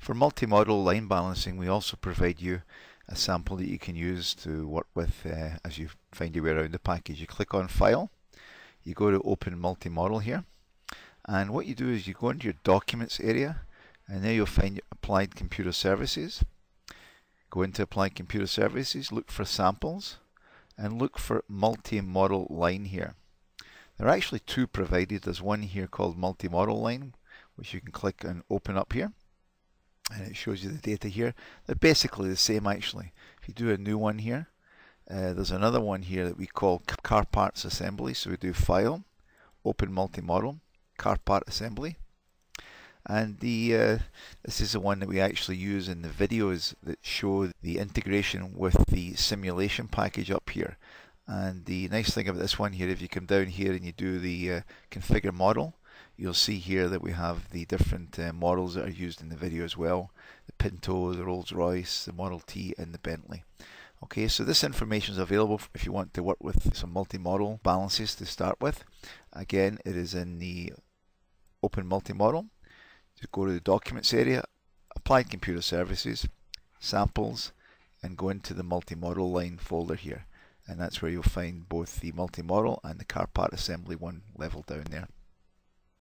For multimodal line balancing, we also provide you a sample that you can use to work with uh, as you find your way around the package. You click on File, you go to Open Model here, and what you do is you go into your Documents area, and there you'll find Applied Computer Services. Go into Applied Computer Services, look for Samples, and look for Multimodal Line here. There are actually two provided. There's one here called Model Line, which you can click and open up here and it shows you the data here. They're basically the same actually. If you do a new one here, uh, there's another one here that we call car parts assembly. So we do file, open multi-model, car part assembly. And the uh, this is the one that we actually use in the videos that show the integration with the simulation package up here. And the nice thing about this one here, if you come down here and you do the uh, configure model, You'll see here that we have the different uh, models that are used in the video as well. The Pinto, the Rolls-Royce, the Model T and the Bentley. Okay, so this information is available if you want to work with some multi-model balances to start with. Again, it is in the Open Multi-Model. Just go to the Documents area, Applied Computer Services, Samples, and go into the Multi-Model line folder here. And that's where you'll find both the multi-model and the car part assembly one level down there.